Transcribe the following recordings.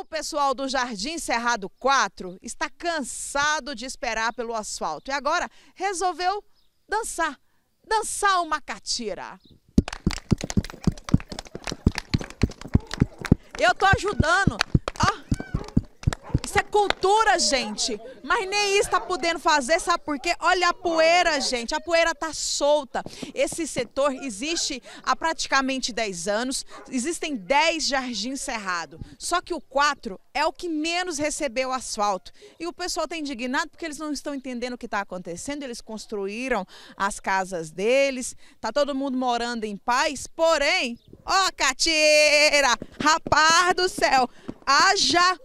O pessoal do Jardim Cerrado 4 está cansado de esperar pelo asfalto e agora resolveu dançar, dançar uma catira. Eu estou ajudando, cultura, gente. Mas nem isso tá podendo fazer, sabe por quê? Olha a poeira, gente. A poeira tá solta. Esse setor existe há praticamente 10 anos. Existem 10 jardins cerrados, Só que o 4 é o que menos recebeu asfalto. E o pessoal tá indignado porque eles não estão entendendo o que está acontecendo. Eles construíram as casas deles. Tá todo mundo morando em paz, porém, ó, Catira, rapaz do céu, haja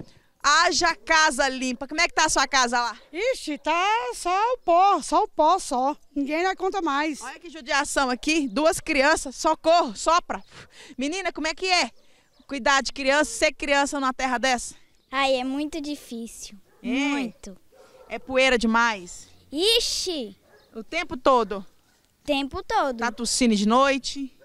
Haja casa limpa. Como é que tá a sua casa lá? Ixi, tá só o pó, só o pó só. Ninguém dá conta mais. Olha que judiação aqui. Duas crianças, socorro, sopra. Menina, como é que é? Cuidar de criança, ser criança numa terra dessa? Ai, é muito difícil. É. Muito. É poeira demais? Ixi! O tempo todo? Tempo todo. Tá tossindo de noite?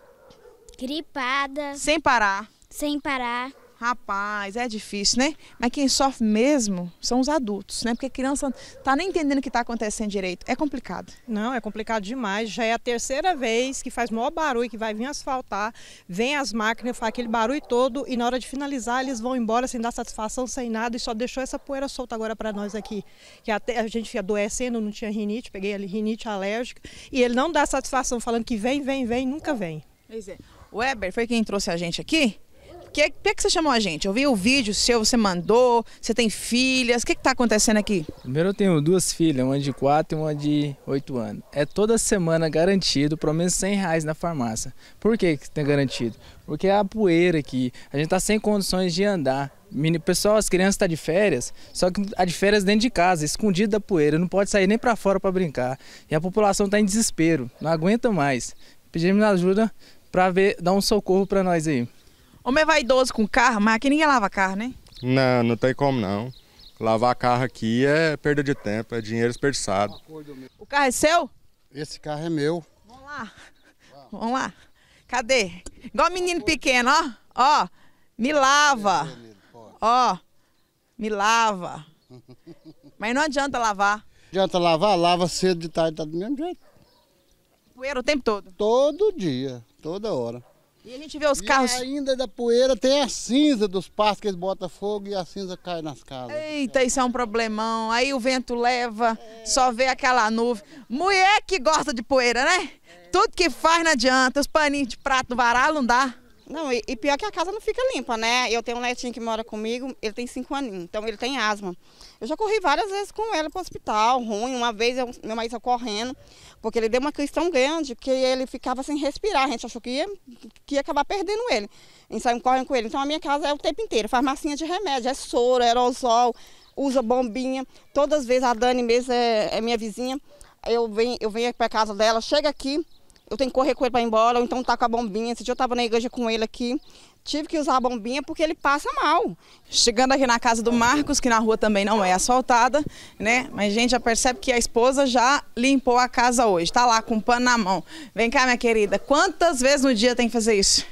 Gripada. Sem parar? Sem parar. Rapaz, é difícil, né? Mas quem sofre mesmo são os adultos, né? Porque a criança tá nem entendendo o que está acontecendo direito. É complicado. Não, é complicado demais. Já é a terceira vez que faz maior barulho, que vai vir asfaltar, vem as máquinas, faz aquele barulho todo e na hora de finalizar eles vão embora sem dar satisfação, sem nada e só deixou essa poeira solta agora para nós aqui. Que até a gente fica adoecendo, não tinha rinite, peguei ali rinite alérgica e ele não dá satisfação falando que vem, vem, vem, nunca vem. Pois é. O Weber foi quem trouxe a gente aqui? que, é, que, é que você chamou a gente? Eu vi o vídeo seu, você mandou, você tem filhas, o que está acontecendo aqui? Primeiro eu tenho duas filhas, uma de 4 e uma de 8 anos. É toda semana garantido, pelo menos 100 reais na farmácia. Por que, que tem garantido? Porque é a poeira aqui, a gente está sem condições de andar. Pessoal, as crianças estão tá de férias, só que a de férias dentro de casa, escondida da poeira, não pode sair nem para fora para brincar. E a população está em desespero, não aguenta mais. Pedimos ajuda para dar um socorro para nós aí. Homem vaidoso com carro, mas aqui ninguém lava carro, né? Não, não tem como não. Lavar carro aqui é perda de tempo, é dinheiro desperdiçado. O carro é seu? Esse carro é meu. Vamos lá. Vamos lá. Cadê? Igual menino pequeno, ó. Ó, me lava. Ó, me lava. Mas não adianta lavar. Adianta lavar, lava cedo de tarde, tá do mesmo jeito. Poeira o tempo todo? Todo dia, toda hora. E a gente vê os e carros. ainda da poeira tem a cinza dos pastos que eles botam fogo e a cinza cai nas casas. Eita, isso é um problemão. Aí o vento leva, é. só vê aquela nuvem. Mulher que gosta de poeira, né? É. Tudo que faz não adianta. Os paninhos de prato no varal não dá. Não, e, e, pior que a casa não fica limpa, né? Eu tenho um netinho que mora comigo, ele tem cinco aninhos, então ele tem asma. Eu já corri várias vezes com ele para o hospital, ruim. Uma vez eu, meu marido saiu correndo, porque ele deu uma crise tão grande que ele ficava sem respirar. A gente achou que ia, que ia acabar perdendo ele. E saímos correndo com ele. Então a minha casa é o tempo inteiro, farmacinha de remédio, é soro, é aerosol, usa bombinha. Todas as vezes a Dani mesmo é, é minha vizinha. Eu venho, eu venho para casa dela, chega aqui, eu tenho que correr com ele para ir embora, ou então tá com a bombinha. Esse dia eu estava na igreja com ele aqui, tive que usar a bombinha porque ele passa mal. Chegando aqui na casa do Marcos, que na rua também não é asfaltada, né? Mas a gente já percebe que a esposa já limpou a casa hoje, tá lá com um pano na mão. Vem cá, minha querida, quantas vezes no dia tem que fazer isso?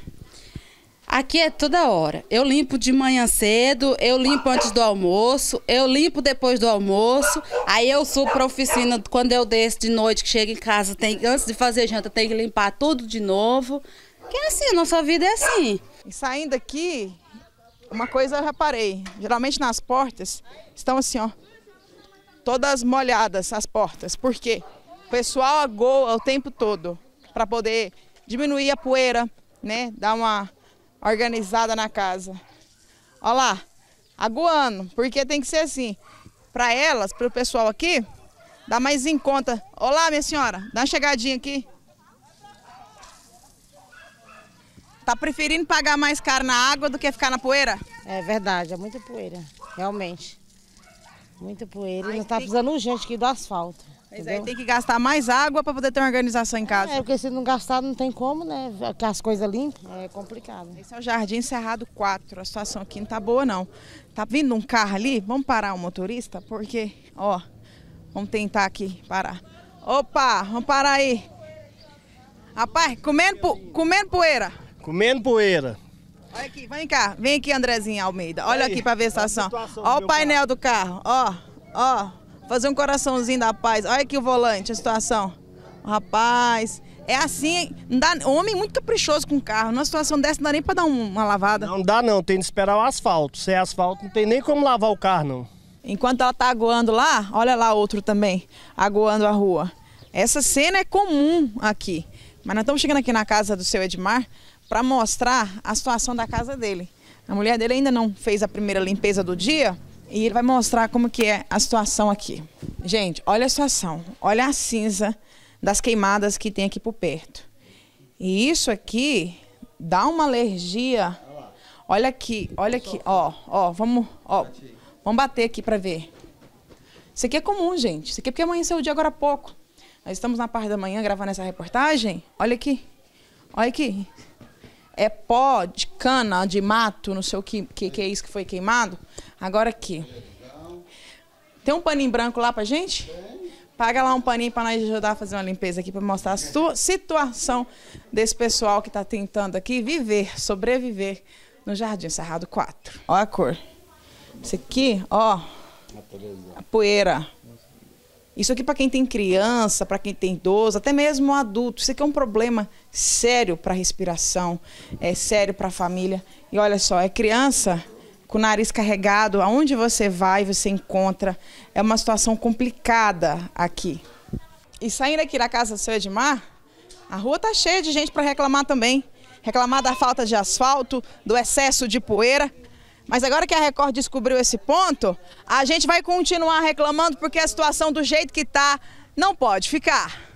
Aqui é toda hora. Eu limpo de manhã cedo, eu limpo antes do almoço, eu limpo depois do almoço. Aí eu subo para oficina quando eu desço de noite, que chego em casa, tem, antes de fazer janta, tem que limpar tudo de novo. Que é assim, a nossa vida é assim. E saindo aqui, uma coisa eu reparei. Geralmente nas portas estão assim, ó, todas molhadas as portas. Por quê? O pessoal agoa o tempo todo para poder diminuir a poeira, né? Dar uma organizada na casa. Olha lá, aguando, porque tem que ser assim. Para elas, para o pessoal aqui, dá mais em conta. Olá, minha senhora, dá uma chegadinha aqui. Tá preferindo pagar mais caro na água do que ficar na poeira? É verdade, é muita poeira, realmente. Muita poeira. Ai, não tá tem... precisando urgente aqui do asfalto. Mas aí é, tem que gastar mais água para poder ter uma organização em casa. É, porque se não gastar não tem como, né? Que as coisas limpas é complicado. Esse é o Jardim Cerrado 4. A situação aqui não tá boa, não. Tá vindo um carro ali, vamos parar o motorista, porque, ó, vamos tentar aqui parar. Opa, vamos parar aí. Rapaz, comendo, pu comendo poeira. Comendo poeira. Olha aqui, vem cá, vem aqui, Andrezinho Almeida. Olha aí, aqui para ver a situação. Olha o painel do carro, ó, ó fazer um coraçãozinho da paz. Olha aqui o volante, a situação. Rapaz, é assim, dá, homem muito caprichoso com carro. Numa situação dessa não dá nem para dar uma lavada. Não dá não, tem que esperar o asfalto. Se é asfalto não tem nem como lavar o carro não. Enquanto ela tá aguando lá, olha lá outro também, aguando a rua. Essa cena é comum aqui. Mas nós estamos chegando aqui na casa do seu Edmar para mostrar a situação da casa dele. A mulher dele ainda não fez a primeira limpeza do dia, e ele vai mostrar como que é a situação aqui. Gente, olha a situação. Olha a cinza das queimadas que tem aqui por perto. E isso aqui dá uma alergia. Olha aqui, olha aqui, ó, ó, vamos, ó, vamos bater aqui para ver. Isso aqui é comum, gente. Isso aqui é porque amanheceu o dia agora há pouco. Nós estamos na parte da manhã gravando essa reportagem. Olha aqui, olha aqui. É pó de cana, de mato, não sei o que, que, que é isso que foi queimado. Agora aqui. Tem um paninho branco lá pra gente? Paga lá um paninho para nós ajudar a fazer uma limpeza aqui para mostrar a sua situação desse pessoal que está tentando aqui viver, sobreviver no Jardim Cerrado 4. Olha a cor. Isso aqui, ó. A poeira. Isso aqui para quem tem criança, para quem tem idoso, até mesmo adulto. Isso aqui é um problema sério para a respiração, é sério para a família. E olha só, é criança com o nariz carregado, aonde você vai, você encontra. É uma situação complicada aqui. E saindo aqui da casa do seu Edmar, a rua tá cheia de gente para reclamar também. Reclamar da falta de asfalto, do excesso de poeira. Mas agora que a Record descobriu esse ponto, a gente vai continuar reclamando porque a situação do jeito que está não pode ficar.